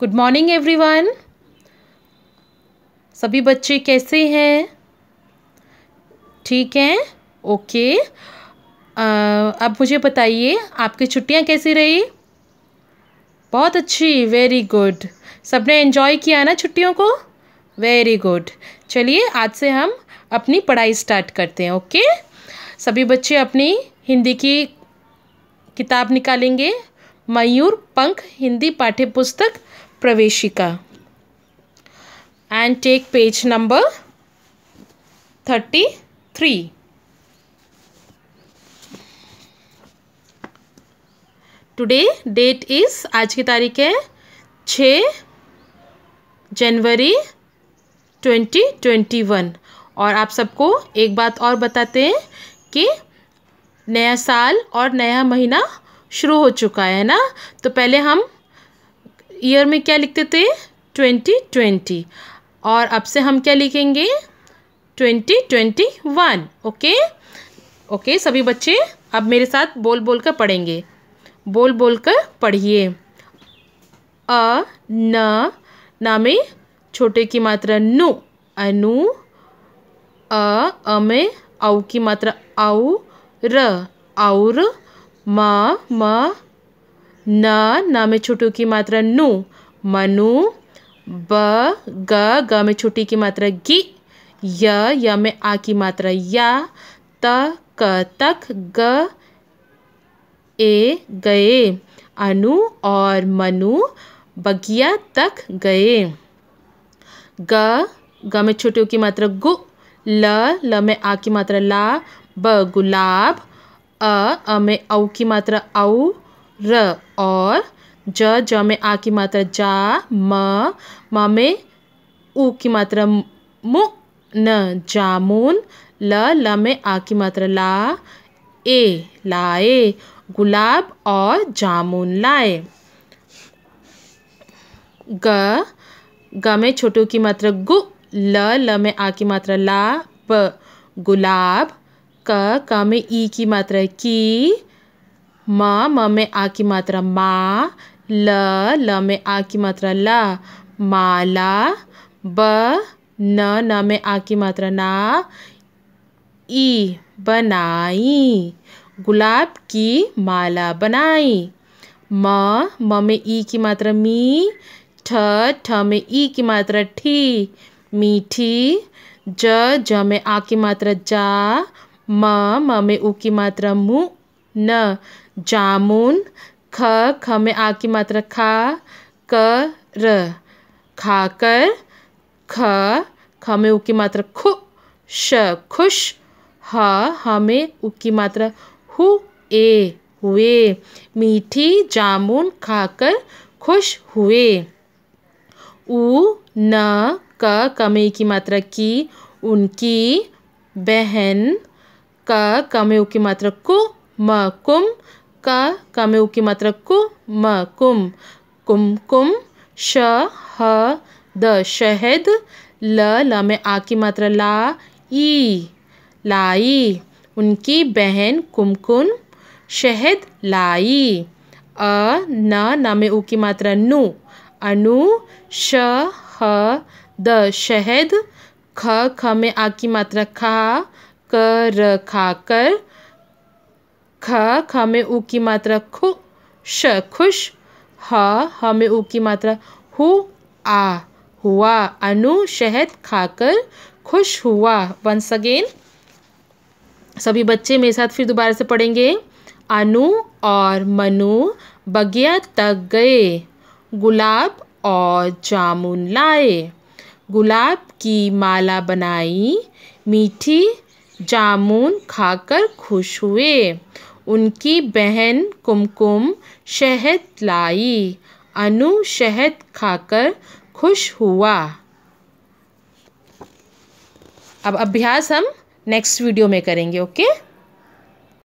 good morning everyone सभी बच्चे कैसे हैं ठीक हैं ओके अब मुझे बताइए आपकी छुट्टियां कैसी रही बहुत अच्छी वेरी गुड सबने एंजॉय किया ना छुट्टियों को वेरी गुड चलिए आज से हम अपनी पढ़ाई स्टार्ट करते हैं ओके सभी बच्चे अपनी हिंदी की किताब निकालेंगे मयूर पंख हिंदी पाठ्य पुस्तक प्रवेशिका and take page number thirty three today date is आज की तारीख है छ जनवरी ट्वेंटी ट्वेंटी वन और आप सबको एक बात और बताते हैं कि नया साल और नया महीना शुरू हो चुका है ना तो पहले हम ईयर में क्या लिखते थे ट्वेंटी ट्वेंटी और अब से हम क्या लिखेंगे twenty twenty one okay okay सभी बच्चे अब मेरे साथ बोल बोल कर पढ़ेंगे बोल बोल कर पढ़िए अ न ना में छोटे की मात्रा नु अनु अ अ में औ की मात्रा औ र और म म न न में छोटू की मात्रा नु मनु ब ग ग में छोटी की मात्रा गि य य में आ की मात्रा या त क तक ग ए गए अनु और मनु बगिया तक गए ग ग में छोटू की मात्रा गु ल ल में आ की मात्रा ला ब गुलाब अ अ में औ की मात्रा औ र और ज ज में आ की मात्रा जा म म में ऊ की मात्रा मु न जामुन ल ल में आ की मात्रा ला ए लाए गुलाब और जामुन लाए ग ग में छोटू की मात्रा गु ल ल में आ की मात्रा ला प गुलाब क क में ई की मात्रा की म म में आ की मात्रा मा ल ल में आ की मात्रा ला माला ब न न में आ की मात्रा ना ई बनाई गुलाब की माला बनाई म म में ई की मात्रा मी ठ ठ में ई की मात्रा ठी मीठी ज ज में आ की मात्रा जा म म में ऊ की मात्रा मु न जामुन ख ख में आ की मात्रा खा क र खाकर ख ख में उ की मात्रा खु श खुश ह ह में उ की मात्रा हु ए हुए मीठी जामुन खाकर खुश हुए उ न क कमे की मात्रा की उनकी बहन क कमे की मात्रा कु म कुम का का में उ की मात्रा कु म कुम कुम कुम श ह द शहद ल ल में आ की मात्रा ला ई लाई उनकी बहन कुमकुन शहद लाई अ न न में उ की मात्रा नु अनु श ह द शहद ख ख में आ की मात्रा खा कर खाकर कर खा खा में ऊ की मात्रा खु श खुश हा हा में ऊ की मात्रा हु आ हुआ अनु शहद खाकर खुश हुआ वंस अगेन सभी बच्चे मेरे साथ फिर दोबारा से पढ़ेंगे अनु और मनु बगिया तक गए गुलाब और जामुन लाए गुलाब की माला बनाई मीठी जामुन खाकर खुश हुए उनकी बहन कुमकुम शहद लाई अनु शहद खाकर खुश हुआ अब अभ्यास हम नेक्स्ट वीडियो में करेंगे ओके